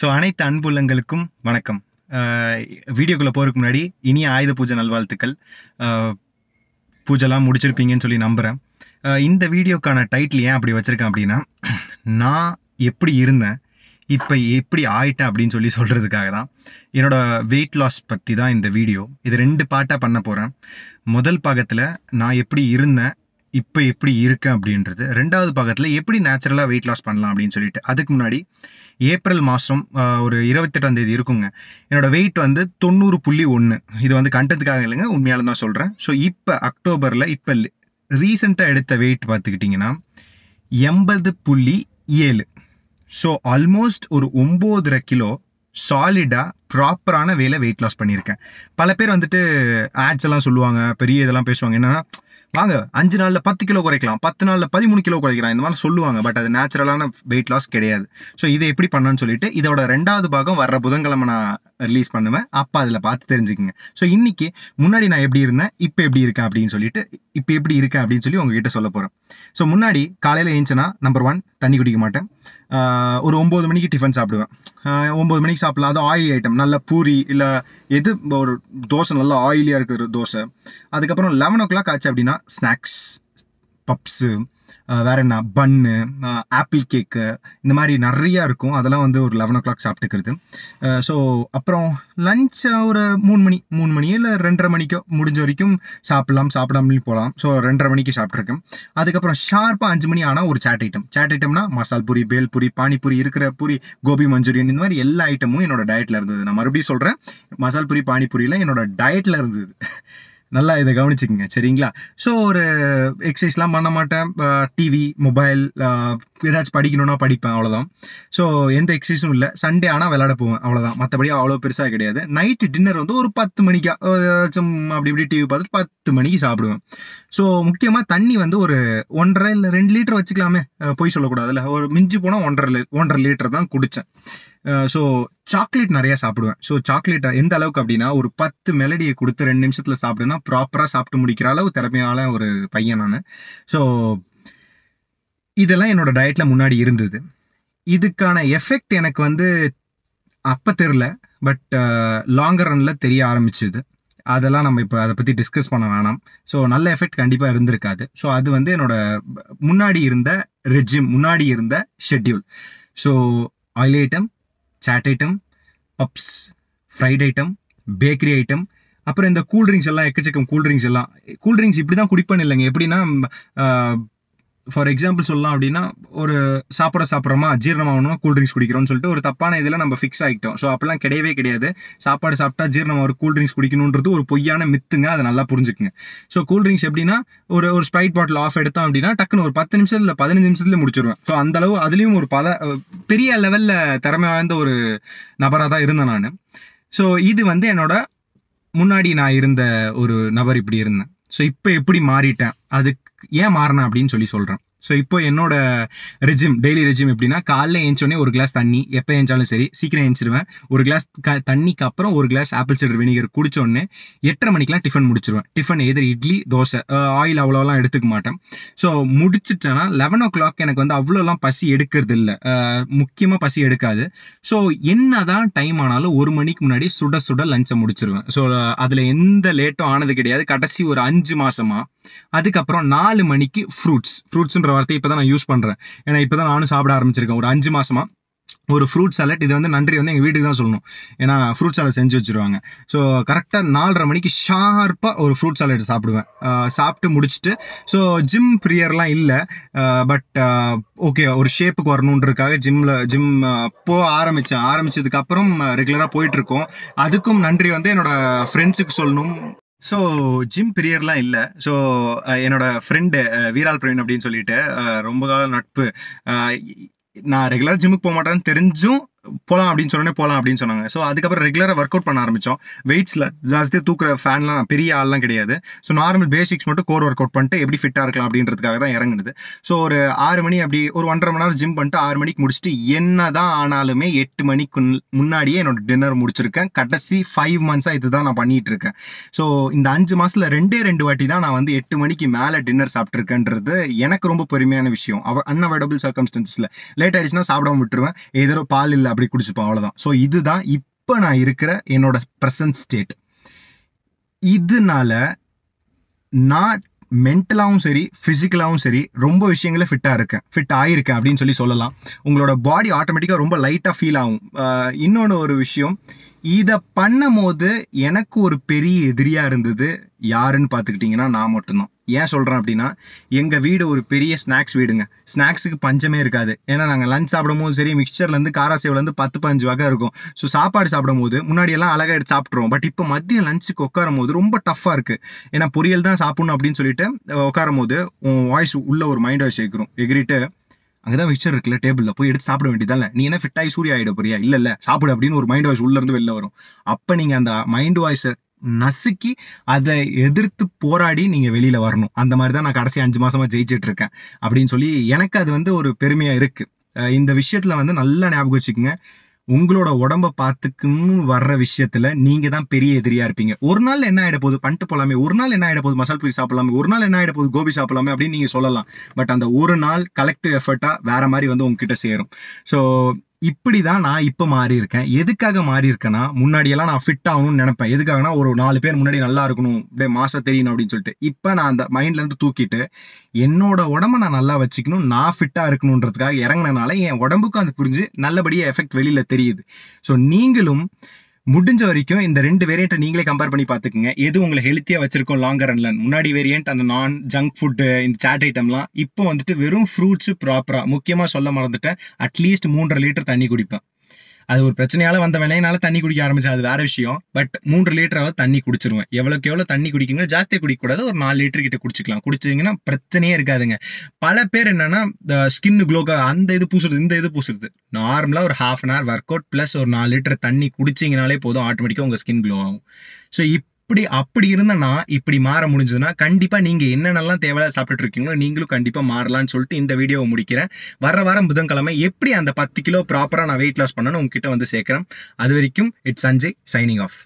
so அனைத்து அன்புள்ளங்களுக்கும் வணக்கம் வீடியோக்குள்ளே போகிறதுக்கு முன்னாடி இனிய ஆயுத பூஜை நல்வாழ்த்துக்கள் பூஜைலாம் முடிச்சிருப்பீங்கன்னு சொல்லி நம்புகிறேன் இந்த வீடியோக்கான டைட்டில் ஏன் அப்படி வச்சுருக்கேன் அப்படின்னா நான் எப்படி இருந்தேன் இப்போ எப்படி ஆயிட்டேன் அப்படின்னு சொல்லி சொல்கிறதுக்காக தான் என்னோடய வெயிட் லாஸ் பற்றி தான் இந்த வீடியோ இது ரெண்டு பாட்டாக பண்ண போகிறேன் முதல் பாகத்தில் நான் எப்படி இருந்தேன் இப்போ எப்படி இருக்கேன் அப்படின்றது ரெண்டாவது பக்கத்தில் எப்படி நேச்சுரலாக வெயிட் லாஸ் பண்ணலாம் அப்படின்னு சொல்லிட்டு அதுக்கு முன்னாடி ஏப்ரல் மாதம் ஒரு இருபத்தெட்டாம் தேதி இருக்குங்க என்னோடய வெயிட் வந்து தொண்ணூறு புள்ளி ஒன்று இது வந்து கண்டத்துக்காக இல்லைங்க உண்மையாலும் தான் சொல்கிறேன் ஸோ இப்போ அக்டோபரில் இப்போ ரீசெண்டாக எடுத்த வெயிட் பார்த்துக்கிட்டிங்கன்னா எண்பது புள்ளி ஏழு ஸோ ஆல்மோஸ்ட் ஒரு ஒம்போதரை கிலோ சாலிடாக ப்ராப்பரான வேலை வெயிட் லாஸ் பண்ணியிருக்கேன் பல பேர் வந்துட்டு ஆட்ஸ் எல்லாம் சொல்லுவாங்க பெரிய இதெல்லாம் பேசுவாங்க என்னென்னா வாங்க அஞ்சு நாளில் பத்து கிலோ குறைக்கலாம் பத்து நாளில் பதிமூணு கிலோ குறைக்கலாம் இந்த மாதிரி சொல்லுவாங்க பட் அது நேச்சுரலான வெயிட் லாஸ் கிடையாது ஸோ இதை எப்படி பண்ணணும்னு சொல்லிட்டு இதோட ரெண்டாவது பாகம் வர்ற புதன்கிழமை நான் ரிலீஸ் பண்ணுவேன் அப்போ அதில் பார்த்து தெரிஞ்சுக்கோங்க ஸோ இன்றைக்கி முன்னாடி நான் எப்படி இருந்தேன் இப்போ எப்படி இருக்கேன் அப்படின்னு சொல்லிட்டு இப்போ எப்படி இருக்கேன் அப்படின்னு சொல்லி உங்ககிட்ட சொல்ல போகிறேன் ஸோ முன்னாடி காலையில் ஏஞ்சினா நம்பர் ஒன் தண்ணி குடிக்க மாட்டேன் ஒரு ஒம்பது மணிக்கு டிஃபன் சாப்பிடுவேன் ஒம்பது மணிக்கு சாப்பிட்லாம் அது ஆயில் ஐட்டம் நல்ல பூரி இல்லை எது ஒரு தோசை நல்லா ஆயிலியாக இருக்கிற தோசை அதுக்கப்புறம் லெவன் ஓ கிளாக் ஆச்சு அப்படின்னா ஸ்நாக்ஸ் பப்ஸு வேறு என்ன பன்னு ஆப்பிள் கேக்கு இந்த மாதிரி நிறையா இருக்கும் அதெல்லாம் வந்து ஒரு லெவன் ஓ கிளாக் சாப்பிட்டுக்கிறது ஸோ அப்புறம் லஞ்ச் ஒரு மூணு மணி மூணு மணி இல்லை ரெண்டரை மணிக்கோ முடிஞ்ச வரைக்கும் சாப்பிட்லாம் சாப்பிடாமலையும் போகலாம் ஸோ ரெண்டரை மணிக்கு சாப்பிட்ருக்கேன் அதுக்கப்புறம் ஷார்ப்பாக அஞ்சு மணி ஆனால் ஒரு சாட் ஐட்டம் சாட் ஐட்டம்னா மசால் பூரி பேல் பூரி பானிபூரி இருக்கிற பூரி கோபி மஞ்சூரியன் இந்த மாதிரி எல்லா ஐட்டமும் என்னோடய டயட்டில் இருந்தது நான் மறுபடியும் சொல்கிறேன் மசால் பூரி பானிபூரியில் என்னோடய டயட்டில் இருந்தது நல்லா இதை கவனிச்சுக்கோங்க சரிங்களா ஸோ ஒரு எக்ஸசைஸ்லாம் பண்ண மாட்டேன் டிவி மொபைல் ஏதாச்சும் படிக்கணும்னா படிப்பேன் அவ்வளோதான் ஸோ எந்த எக்ஸசைஸும் இல்லை சண்டே ஆனால் விளாட போவேன் அவ்வளோதான் மற்றபடி அவ்வளோ பெருசாக கிடையாது நைட்டு டின்னர் வந்து ஒரு பத்து மணிக்கா ஏதாச்சும் அப்படி இப்படி டிவி பார்த்துட்டு பத்து மணிக்கு சாப்பிடுவேன் ஸோ முக்கியமாக தண்ணி வந்து ஒரு ஒன்றரை இல்லை ரெண்டு லிட்டர் வச்சுக்கலாமே போய் சொல்லக்கூடாதுல்ல ஒரு மிஞ்சி போனால் ஒன்றரை ஒன்றரை லிட்டர் தான் குடித்தேன் ஸோ சாக்லேட் நிறையா சாப்பிடுவேன் ஸோ சாக்லேட் எந்த அளவுக்கு அப்படின்னா ஒரு பத்து மெலடியை கொடுத்து ரெண்டு நிமிஷத்தில் சாப்பிடுன்னா ப்ராப்பராக சாப்பிட்டு முடிக்கிற அளவு திறமையான ஒரு பையன் நான் ஸோ இதெல்லாம் என்னோடய டயட்டில் முன்னாடி இருந்தது இதுக்கான எஃபெக்ட் எனக்கு வந்து அப்போ தெரில பட் லாங் ரனில் தெரிய ஆரம்பிச்சுது அதெல்லாம் நம்ம இப்போ அதை பற்றி டிஸ்கஸ் பண்ண வேணாம் ஸோ நல்ல எஃபெக்ட் கண்டிப்பாக இருந்திருக்காது ஸோ அது வந்து என்னோடய முன்னாடி இருந்த ரெஜிம் முன்னாடி இருந்த schedule so oil item chat item puffs fried item bakery item அப்புறம் இந்த கூல் ட்ரிங்க்ஸ் எல்லாம் எக்கச்சக்கம் ட்ரிங்க்ஸ் எல்லாம் கூல் ட்ரிங்க்ஸ் இப்படி தான் குடிப்பேன்னு இல்லைங்க எப்படின்னா ஃபார் எக்ஸாம்பிள் சொல்லலாம் அப்படின்னா ஒரு சாப்பிட சாப்பிட்றோமா ஜீரணமாகணும்னா கூல் ட்ரிங்க்ஸ் குடிக்கிறோம்னு சொல்லிட்டு ஒரு தப்பான இதில் நம்ம ஃபிக்ஸ் ஆகிட்டோம் ஸோ அப்போலாம் கிடையவே கிடையாது சாப்பாடு சாப்பிட்டா ஜீரணம் ஒரு கூல் ட்ரிங்க்ஸ் குடிக்கணுன்றது ஒரு பொய்யான மித்துங்க அதை நல்லா புரிஞ்சுக்குங்க ஸோ கூல் ட்ரிங்க்ஸ் எப்படின்னா ஒரு ஒரு ஸ்ப்ரைட் பாட்டில் ஆஃப் எடுத்தோம் அப்படின்னா டக்குன்னு ஒரு பத்து நிமிஷம் இல்லை பதினஞ்சு நிமிஷத்தில் முடிச்சிருவேன் ஸோ அந்தளவு அதுலேயும் ஒரு பல பெரிய லெவலில் திறமை வாய்ந்த ஒரு நபராக தான் இருந்தேன் நான் ஸோ இது வந்து என்னோட முன்னாடி நான் இருந்த ஒரு நபர் இப்படி இருந்தேன் ஸோ இப்போ எப்படி மாறிட்டேன் அதுக்கு ஏன் மாறினேன் அப்படின்னு சொல்லி சொல்கிறேன் ஸோ இப்போ என்னோட ரிஜிம் டெய்லி ரிஜிம் எப்படின்னா காலைல ஏஞ்சோடனே ஒரு கிளாஸ் தண்ணி எப்போ ஏஞ்சாலும் சரி சீக்கிரம் ஏஞ்சிடுவேன் ஒரு கிளாஸ் க தண்ணிக்கு அப்புறம் ஒரு கிளாஸ் ஆப்பிள் சைடர் வினிகர் குடிச்சோடனே எட்டரை மணிக்கெலாம் டிஃபன் முடிச்சிருவேன் டிஃபன் எதிர் இட்லி தோசை ஆயில் அவ்வளோலாம் எடுத்துக்க மாட்டேன் ஸோ முடிச்சிட்டேன்னா லெவன் ஓ கிளாக் எனக்கு வந்து அவ்வளோலாம் பசி எடுக்கிறது இல்லை முக்கியமாக பசி எடுக்காது ஸோ என்ன தான் டைம் ஆனாலும் ஒரு மணிக்கு முன்னாடி சுட சுட லஞ்சை முடிச்சிருவேன் ஸோ அதில் எந்த லேட்டும் ஆனது கிடையாது கடைசி ஒரு அஞ்சு மாதமாக அதுக்கப்புறம் நாலு மணிக்கு ஃப்ரூட்ஸ் ஃப்ரூட்ஸுன்ற வார்த்தையை இப்போ தான் நான் யூஸ் பண்ணுறேன் ஏன்னா இப்போ தான் நானும் சாப்பிட ஆரம்பிச்சிருக்கேன் ஒரு அஞ்சு மாதமாக ஒரு ஃப்ரூட் சாலட் இது வந்து நன்றி வந்து எங்கள் வீட்டுக்கு தான் சொல்லணும் ஏன்னா ஃப்ரூட் சாலட் செஞ்சு வச்சுருவாங்க ஸோ கரெக்டாக நாலரை மணிக்கு ஷார்ப்பாக ஒரு ஃப்ரூட் சாலட் சாப்பிடுவேன் சாப்பிட்டு முடிச்சுட்டு ஸோ ஜிம் ப்ரியர்லாம் இல்லை பட் ஓகே ஒரு ஷேப்புக்கு வரணுன்றதுக்காக ஜிம்மில் ஜிம் போக ஆரம்பித்தேன் ஆரம்பித்ததுக்கப்புறம் ரெகுலராக போயிட்டுருக்கோம் அதுக்கும் நன்றி வந்து என்னோடய ஃப்ரெண்ட்ஸுக்கு சொல்லணும் ஸோ ஜிம் பிரியர்லாம் இல்லை ஸோ என்னோட ஃப்ரெண்டு வீரால் பிரவீன் அப்படின்னு சொல்லிட்டு ரொம்ப கால நட்பு நான் ரெகுலர் ஜிம்முக்கு போக மாட்டேன்னு தெரிஞ்சும் போகலாம் அப்படின்னு சொன்னோன்னே போகலாம் அப்படின்னு சொன்னாங்க ஸோ அதுக்கப்புறம் ரெகுலராக ஒர்க் அவுட் பண்ண ஆரம்பித்தோம் வெயிட்ஸில் ஜாஸ்தியாக தூக்குற ஃபேன்லாம் நான் பெரிய ஆள்லாம் கிடையாது ஸோ நார்மல் பேசிக்ஸ் மட்டும் கோர் ஒர்க் அவுட் பண்ணிட்டு எப்படி ஃபிட்டாக இருக்கலாம் அப்படின்றதுக்காக தான் இறங்குனது ஸோ ஒரு ஆறு மணி அப்படி ஒரு ஒன்றரை மணி நேரம் ஜிம் பண்ணிட்டு ஆறு மணிக்கு முடிச்சுட்டு என்ன தான் ஆனாலுமே எட்டு மணிக்கு முன்னாடியே என்னோட டின்னர் முடிச்சிருக்கேன் கடைசி ஃபைவ் மந்த்ஸாக இது தான் நான் பண்ணிகிட்டு இருக்கேன் ஸோ இந்த அஞ்சு மாதத்தில் ரெண்டே ரெண்டு வாட்டி தான் நான் வந்து எட்டு மணிக்கு மேலே டின்னர் சாப்பிட்ருக்கேன்றது எனக்கு ரொம்ப பெருமையான விஷயம் அவ அன்அவாய்டபுள் சர்க்கம்ஸ்டன்ஸில் லேட் ஆகிடுச்சுன்னா சாப்பிடாம விட்டுருவேன் ஏதோ பால் இல்லை அப்படி குடிச்சுப்போம் அவ்வளோதான் ஸோ இதுதான் இப்போ நான் இருக்கிற என்னோட ப்ரெசன்ட் ஸ்டேட் இதனால நான் மென்டலாகவும் சரி ஃபிசிக்கலாகவும் சரி ரொம்ப விஷயங்கள ஃபிட்டாக இருக்கேன் ஃபிட் ஆகிருக்கேன் அப்படின்னு சொல்லி சொல்லலாம் உங்களோட பாடி ஆட்டோமேட்டிக்காக ரொம்ப லைட்டாக ஃபீல் ஆகும் இன்னொன்று ஒரு விஷயம் இதை பண்ணும் போது எனக்கு ஒரு பெரிய எதிரியாக இருந்தது யாருன்னு பார்த்துக்கிட்டிங்கன்னா நான் மட்டும்தான் ஏன் சொல்கிறேன் அப்படின்னா எங்கள் வீடு ஒரு பெரிய ஸ்நாக்ஸ் வீடுங்க ஸ்நாக்ஸுக்கு பஞ்சமே இருக்காது ஏன்னா நாங்கள் லஞ்ச் சாப்பிடும்போது சரி மிக்சர்லேருந்து காராசேவிலேருந்து பத்து பஞ்சு வகை இருக்கும் ஸோ சாப்பாடு சாப்பிடும்போது முன்னாடியெல்லாம் அழகாக எடுத்து சாப்பிட்ருவோம் பட் இப்போ மதியம் லஞ்சுக்கு உட்காரும் போது ரொம்ப டஃப்பாக இருக்குது ஏன்னா பொரியல் தான் சாப்பிடணும் அப்படின்னு சொல்லிட்டு உட்காரும் போது உன் வாய்ஸ் உள்ள ஒரு மைண்ட் வாய்ஸ் சேர்க்குறோம் எகிரிட்டு அங்கே தான் மிக்சர் இருக்குல்ல டேபிளில் போய் எடுத்து சாப்பிட வேண்டியதால நீ என்ன ஃபிட்டாகி சூரிய ஆகிட போறியா இல்லை இல்லை சாப்பிடு அப்படின்னு ஒரு மைண்ட் வாய்ஸ் உள்ளேருந்து வெளில வரும் அப்போ நீங்கள் அந்த மைண்ட் வாய்ஸை நசுக்கி அதை எதிர்த்து போராடி நீங்கள் வெளியில் வரணும் அந்த மாதிரி தான் நான் கடைசி அஞ்சு மாதமாக ஜெயிச்சுட்டு இருக்கேன் அப்படின்னு சொல்லி எனக்கு அது வந்து ஒரு பெருமையாக இருக்குது இந்த விஷயத்தில் வந்து நல்லா ஞாபகம் வச்சுக்கோங்க உங்களோட உடம்ப பார்த்துக்குன்னு வர்ற விஷயத்தில் நீங்கள் தான் பெரிய எதிரியாக இருப்பீங்க ஒரு நாள் என்ன ஆகிட போகுது பண்ணிட்டு போலாமே ஒரு நாள் என்ன ஆகிட போகுது மசால் பூரி சாப்பிடலாமே ஒரு நாள் என்ன ஆகிட போகுது கோபி சாப்பிடலாமே அப்படின்னு நீங்கள் சொல்லலாம் பட் அந்த ஒரு நாள் கலெக்டிவ் எஃபர்ட்டாக வேற மாதிரி வந்து உங்ககிட்ட சேரும் ஸோ இப்படி தான் நான் இப்போ மாறி இருக்கேன் எதுக்காக மாறி இருக்கேன்னா முன்னாடியெல்லாம் நான் ஃபிட் ஆகணும்னு நினைப்பேன் எதுக்காகனா ஒரு நாலு பேர் முன்னாடி நல்லா இருக்கணும் அப்படியே மாஸ்டர் தெரியணும் அப்படின்னு சொல்லிட்டு இப்போ நான் அந்த மைண்ட்லேருந்து தூக்கிட்டு என்னோட உடம்ப நான் நல்லா வச்சுக்கணும் நான் ஃபிட்டாக இருக்கணுன்றதுக்காக இறங்கினனால என் உடம்புக்கும் அது புரிஞ்சு நல்லபடியாக எஃபெக்ட் வெளியில் தெரியுது ஸோ நீங்களும் முடிஞ்ச வரைக்கும் இந்த ரெண்டு வேரியண்ட்டை நீங்களே கம்பேர் பண்ணி பார்த்துக்குங்க எது உங்களை ஹெல்த்தியாக வச்சிருக்கோம் லாங் ரன்ல முன்னாடி வேரியண்ட் அந்த நான் ஜங்க் ஃபுட்டு இந்த சாட் ஐட்டம்லாம் இப்போ வந்துட்டு வெறும் ஃப்ரூட்ஸு ப்ராப்பராக முக்கியமாக சொல்ல மறந்துட்டேன் அட்லீஸ்ட் மூன்றரை லிட்டர் தண்ணி குடிப்பேன் அது ஒரு பிரச்சனையால வந்த வேலையினால தண்ணி குடிக்க ஆரம்பிச்சா அது வேற விஷயம் பட் மூன்று லிட்டராவது தண்ணி குடிச்சிருவேன் எவ்வளோக்கு எவ்வளோ தண்ணி குடிக்குங்க ஜாஸ்தியாக குடிக்கக்கூடாது ஒரு நாலு லிட்டர் கிட்ட குடிச்சிக்கலாம் குடிச்சிங்கன்னா பிரச்சனையே இருக்காதுங்க பல பேர் என்னன்னா ஸ்கின் க்ளோக்கா அந்த இது பூசுறது இந்த இது பூசுறது நார்மலாக ஒரு half an hour workout plus ஒரு நாலு லிட்டர் தண்ணி குடிச்சிங்கனாலே போதும் ஆட்டோமேட்டிக்காக உங்கள் ஸ்கின் க்ளோ ஆகும் ஸோ இப் அப்படி அப்படி நான் இப்படி மாற முடிஞ்சதுன்னா கண்டிப்பாக நீங்கள் என்னென்னலாம் தேவையில்ல சாப்பிட்டுட்டு இருக்கீங்களோ நீங்களும் கண்டிப்பாக மாறலாம்னு சொல்லிட்டு இந்த வீடியோவை முடிக்கிறேன் வர வாரம் புதன்கிழமை எப்படி அந்த பத்து கிலோ ப்ராப்பராக நான் வெயிட் லாஸ் பண்ணணும் உங்ககிட்ட வந்து சேர்க்குறேன் அது வரைக்கும் இட்ஸ் சஞ்சய் சைனிங் ஆஃப்